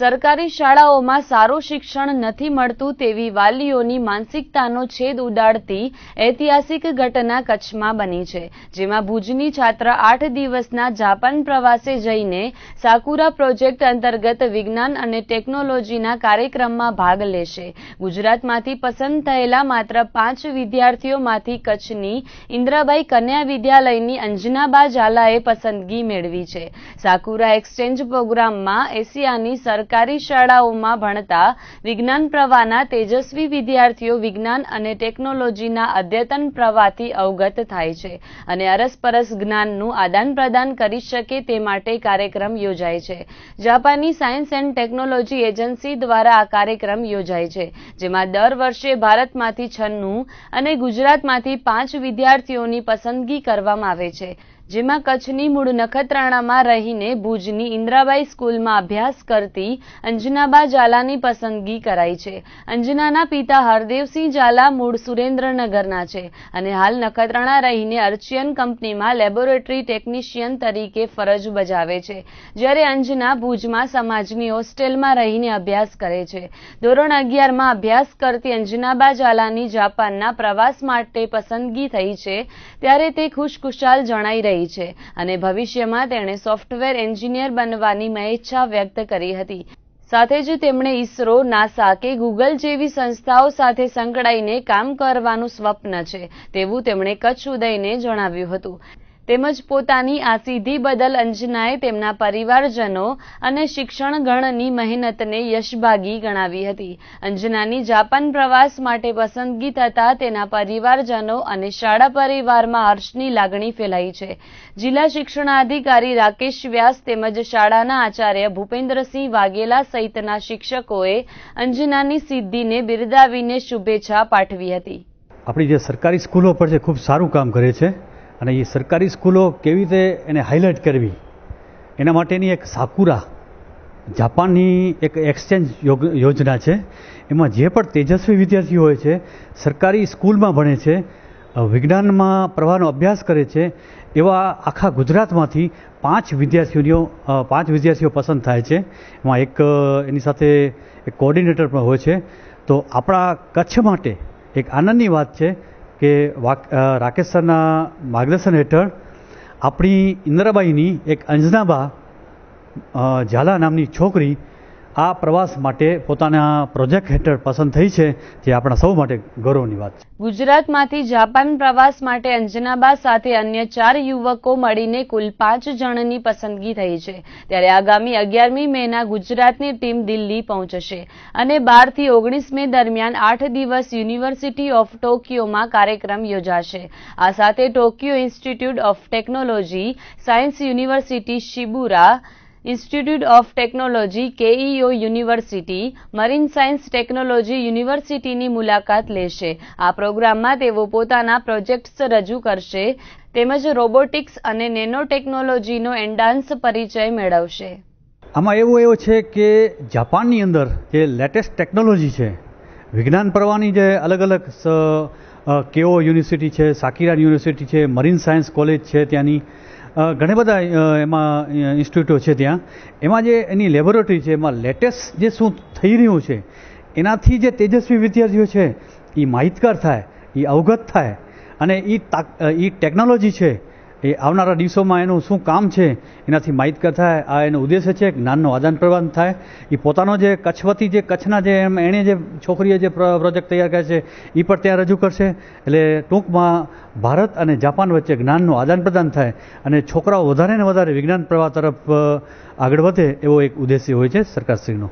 સરકારી શાળાઓમાં સારું શિક્ષણ નથી મળતું તેવી વાલીઓની માનસિકતાનો છેદ ઉડાડતી ઐતિહાસિક ઘટના કચ્છમાં બની છે જેમાં ભુજની છાત્ર આઠ દિવસના જાપાન પ્રવાસે જઈને સાકુરા પ્રોજેક્ટ અંતર્ગત વિજ્ઞાન અને ટેકનોલોજીના કાર્યક્રમમાં ભાગ લેશે ગુજરાતમાંથી પસંદ થયેલા માત્ર પાંચ વિદ્યાર્થીઓમાંથી કચ્છની ઇન્દ્રાબાઈ કન્યા વિદ્યાલયની અંજનાબા ઝાલાએ પસંદગી મેળવી છે સાકુરા એક્સચેન્જ પ્રોગ્રામમાં એશિયાની સરકાર સરકારી શાળાઓમાં ભણતા વિજ્ઞાન પ્રવાહના તેજસ્વી વિદ્યાર્થીઓ વિજ્ઞાન અને ટેકનોલોજીના અદ્યતન પ્રવાહથી અવગત થાય છે અને અરસપરસ જ્ઞાનનું આદાન પ્રદાન કરી શકે તે માટે કાર્યક્રમ યોજાય છે જાપાની સાયન્સ એન્ડ ટેકનોલોજી એજન્સી દ્વારા આ કાર્યક્રમ યોજાય છે જેમાં દર વર્ષે ભારતમાંથી છન્નું અને ગુજરાતમાંથી પાંચ વિદ્યાર્થીઓની પસંદગી કરવામાં આવે છે જેમાં કચ્છની મૂળ નખત્રાણામાં રહીને ભુજની ઇન્દ્રાબાઈ સ્કૂલમાં અભ્યાસ કરતી અંજનાબા ઝાલાની પસંદગી કરાઈ છે અંજનાના પિતા હરદેવસિંહ ઝાલા મૂળ સુરેન્દ્રનગરના છે અને હાલ નખત્રાણા રહીને અર્ચિયન કંપનીમાં લેબોરેટરી ટેકનિશિયન તરીકે ફરજ બજાવે છે જ્યારે અંજના ભુજમાં સમાજની હોસ્ટેલમાં રહીને અભ્યાસ કરે છે ધોરણ અગિયારમાં અભ્યાસ કરતી અંજનાબા ઝાલાની જાપાનના પ્રવાસ માટે પસંદગી થઈ છે ત્યારે તે ખુશખુશાલ જણાઈ રહી રહી છે અને ભવિષ્યમાં તેણે સોફ્ટવેર એન્જિનિયર બનવાની મહેચ્છા વ્યક્ત કરી હતી સાથે જ તેમણે ઇસરો નાસા કે ગૂગલ જેવી સંસ્થાઓ સાથે સંકળાઈને કામ કરવાનું સ્વપ્ન છે તેવું તેમણે કચ્છ ઉદયને જણાવ્યું હતું તેમજ પોતાની આ સિદ્ધિ બદલ અંજનાએ તેમના પરિવારજનો અને શિક્ષણ ગણની મહેનતને યશભાગી ગણાવી હતી અંજનાની જાપાન પ્રવાસ માટે પસંદગી થતા તેના પરિવારજનો અને શાળા પરિવારમાં હર્ષની લાગણી ફેલાઈ છે જિલ્લા શિક્ષણાધિકારી રાકેશ વ્યાસ તેમજ શાળાના આચાર્ય ભૂપેન્દ્રસિંહ વાઘેલા સહિતના શિક્ષકોએ અંજનાની સિદ્ધિને બિરદાવીને શુભેચ્છા પાઠવી હતી આપણી જે સરકારી સ્કૂલો પર છે ખૂબ સારું કામ કરે છે અને એ સરકારી સ્કૂલો કેવી રીતે એને હાઇલાઇટ કરવી એના માટેની એક સાકુરા જાપાનની એક એક્સચેન્જ યોજના છે એમાં જે પણ તેજસ્વી વિદ્યાર્થીઓ હોય છે સરકારી સ્કૂલમાં ભણે છે વિજ્ઞાનમાં પ્રવાહનો અભ્યાસ કરે છે એવા આખા ગુજરાતમાંથી પાંચ વિદ્યાર્થીઓ પાંચ વિદ્યાર્થીઓ પસંદ થાય છે એમાં એક એની સાથે એક કોઓર્ડિનેટર પણ હોય છે તો આપણા કચ્છ માટે એક આનંદની વાત છે કે વાક રાકેશ સરના માર્ગદર્શન હેઠળ આપણી ઇન્દ્રાબાઈની એક અંજનાબા ઝાલા નામની છોકરી આ પ્રવાસ માટે પોતાના પ્રોજેક્ટ હેઠળ પસંદ થઈ છે જે આપણા સૌ માટે ગૌરવની વાત છે ગુજરાતમાંથી જાપાન પ્રવાસ માટે અંજનાબા સાથે અન્ય ચાર યુવકો મળીને કુલ પાંચ જણની પસંદગી થઈ છે ત્યારે આગામી અગિયારમી મેના ગુજરાતની ટીમ દિલ્હી પહોંચશે અને બારથી ઓગણીસ મે દરમિયાન આઠ દિવસ યુનિવર્સિટી ઓફ ટોકિયોમાં કાર્યક્રમ યોજાશે આ સાથે Tokyo Institute of Technology science university Shibaura institute of technology Keio university marine science technology યુનિવર્સિટીની મુલાકાત લેશે આ પ્રોગ્રામમાં તેઓ પોતાના પ્રોજેક્ટ્સ રજૂ કરશે તેમજ રોબોટિક્સ અને નેનો ટેકનોલોજીનો એન્ડાન્સ પરિચય મેળવશે આમાં એવું એવું છે કે જાપાનની અંદર જે લેટેસ્ટ ટેકનોલોજી છે વિજ્ઞાન પ્રવાહની જે અલગ અલગ કેઓ યુનિવર્સિટી છે સાકીરા યુનિવર્સિટી છે મરીન સાયન્સ કોલેજ છે ત્યાંની ઘણા બધા એમાં ઇન્સ્ટિટ્યૂટો છે ત્યાં એમાં જે એની લેબોરેટરી છે એમાં લેટેસ્ટ જે શું થઈ રહ્યું છે એનાથી જે તેજસ્વી વિદ્યાર્થીઓ છે એ માહિતગાર થાય એ અવગત થાય અને એ ટેકનોલોજી છે એ આવનારા દિવસોમાં એનું શું કામ છે એનાથી માહિતગાર થાય આ એનો ઉદ્દેશ્ય છે જ્ઞાનનો આદાન પ્રદાન થાય એ પોતાનો જે કચ્છવતી જે કચ્છના જે એમ એણે જે છોકરીએ જે પ્રોજેક્ટ તૈયાર કર્યા છે એ પણ ત્યાં રજૂ કરશે એટલે ટૂંકમાં ભારત અને જાપાન વચ્ચે જ્ઞાનનું આદાન પ્રદાન થાય અને છોકરાઓ વધારે ને વધારે વિજ્ઞાન પ્રવાહ તરફ આગળ વધે એવો એક ઉદ્દેશ્ય હોય છે સરકારશ્રીનો